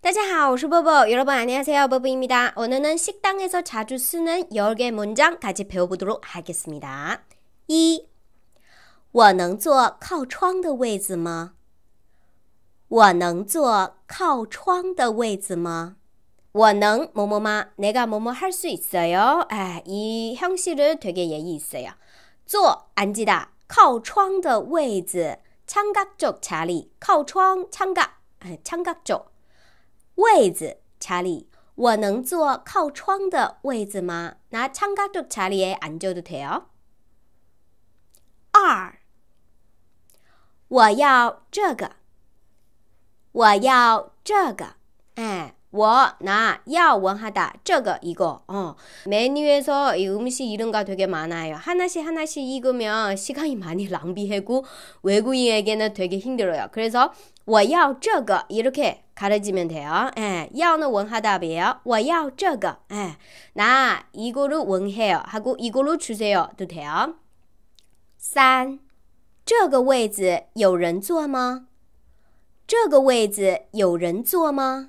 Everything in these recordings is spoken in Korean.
大家好,我是波波. 여러분 안녕하세요. 보보입니다. 오늘은 식당에서 자주 쓰는 1개 문장 같이 배워보도록 하겠습니다. 1. 我能坐靠窗的位子吗?我能坐靠窗的位子吗?我能 뭐뭐마 내가 뭐뭐 할 수 있어요. 아, 이 형식을 되게 예의 있어요. 坐 앉으다 靠窗的位子 창각 쪽 자리 靠窗 창각 아, 창각 쪽位子，查理，我能坐靠窗的位子吗？那唱歌都查理诶，俺就得退哦。二，我要这个，我要这个，哎。 워나야 원하다 저거 이거 어. 메뉴에서 이 음식 이름가 되게 많아요 하나씩 하나씩 익으면 시간이 많이 낭비하고 외국인에게는 되게 힘들어요 그래서 我要这个 이렇게 가르치면 돼요 예, 要는 원하답이에요 我要这个 예, 나 이거를 원해요 하고 이걸로 주세요 도 돼요 3这个位置有人坐吗这个位置有人坐吗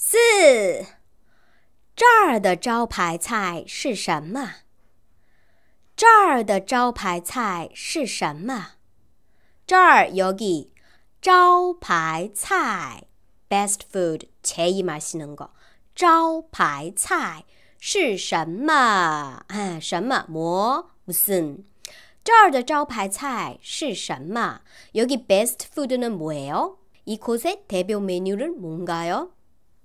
四这儿的招牌菜是什么？这儿的招牌菜是什么？这儿有个招牌菜 best food 切一马西能够。招牌菜是什么？啊，什么？不是。这儿的招牌菜是什么？여기 best food 는뭐예 요？ 이곳의대표메뉴는뭔가 요？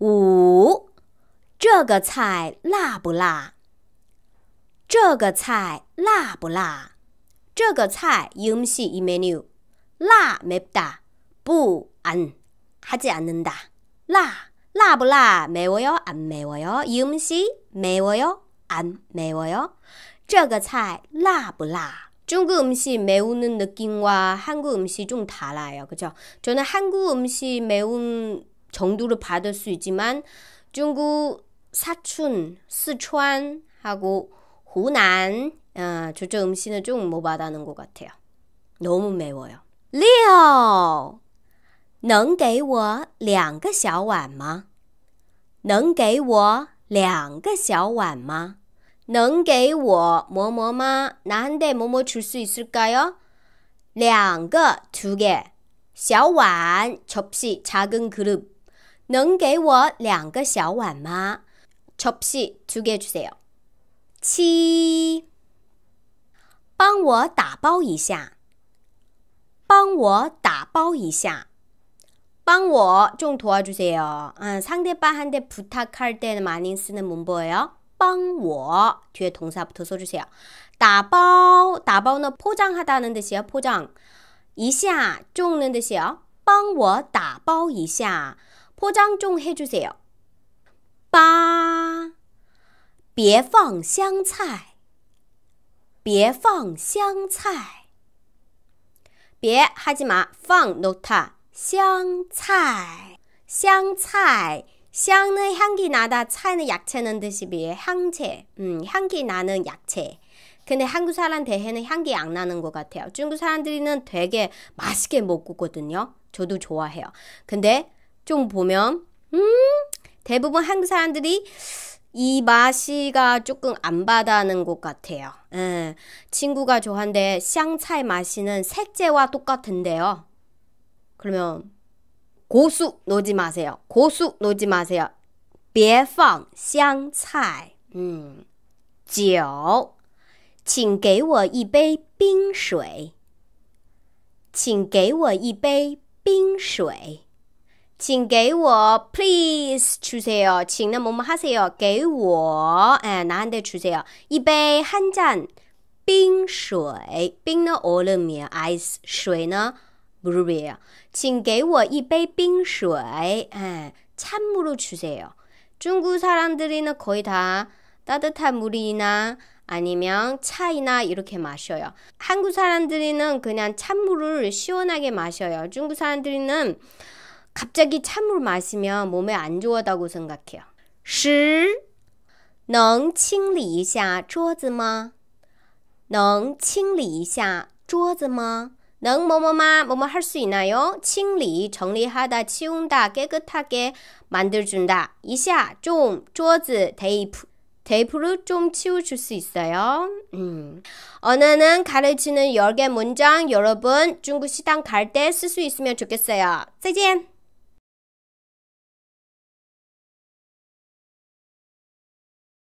五，这个菜辣不辣？这个菜辣不辣？这个菜 음식 이 메뉴 라 맵다 부안 하지 않는다 라 라불라 매워요 안 매워요 이 음식 매워요 안 매워요 这个菜辣不辣? 중국 음식 매우는 느낌과 한국 음식 좀 달라요. 그죠? 저는 한국 음식 매운 정도를 받을 수 있지만 중국 사춘, 스촨하고 호난 아, 어, 저쪽 음식은 좀 못받는것 같아요. 너무 매워요. 六能给我两个小碗吗？能给我两个小碗吗？能给我 뭐뭐마 나한테 뭐뭐 줄수 있을까요? 两个 두개 小碗 접시 작은 그릇 能给我两个小碗吗？ 접시 두 개 주세요. 七，帮我打包一下。帮我打包一下。帮我좀 도와주세요. 아, 상대방한테 부탁할 때 많이 쓰는 문법예요. 帮我 뒤에 동사 붙어서 주세요. 打包, 打包는 포장하다는 뜻이에요. 포장. 一下, 쫑는 뜻이에요. 帮我打包一下。 포장 좀 해주세요. 빠, 别放香菜.别放香菜.别 하지 마. 放 놓다. 香菜.香菜. 향은 향기 나다. 차는 약체는 듯이 비해 향채. 음, 향기 나는 약체. 근데 한국 사람 대해는 향기 안 나는 것 같아요. 중국 사람들이는 되게 맛있게 먹거든요. 저도 좋아해요. 근데 좀 보면 음 대부분 한국 사람들이 이 맛이가 조금 안 받아는 것 같아요. 에, 예. 친구가 좋아한데 샹차이 맛이는 색제와 똑같은데요. 그러면 고수 놓지 마세요. 고수 놓지 마세요. 别放香菜. 음. 酒,请给我一杯冰水.请给我一杯冰水.请给我 please 주세요. 请은 뭐뭐 하세요. 给我 에, 예, 나한테 주세요. 이杯한잔 冰水 冰은 얼음이에요. ice 水는 물이에요. 请给我一杯冰水 에, 예, 찬물을 주세요. 중국 사람들이는 거의 다 따뜻한 물이나 아니면 차이나 이렇게 마셔요. 한국 사람들이는 그냥 찬물을 시원하게 마셔요. 중국 사람들이는 갑자기 찬물 마시면 몸에 안 좋아다고 생각해요. 湿能清理一下桌子吗?能清理一下桌子吗?능 뭐뭐마 뭐뭐 할 수 있나요? 칭리 정리하다 치운다 깨끗하게 만들준다. 이샤 좀 쪼즈 테이프 테이프로 좀 치워줄 수 있어요. 음. 언어는 가르치는 1개 문장 여러분 중국 시당 갈 때 쓸 수 있으면 좋겠어요. 再见!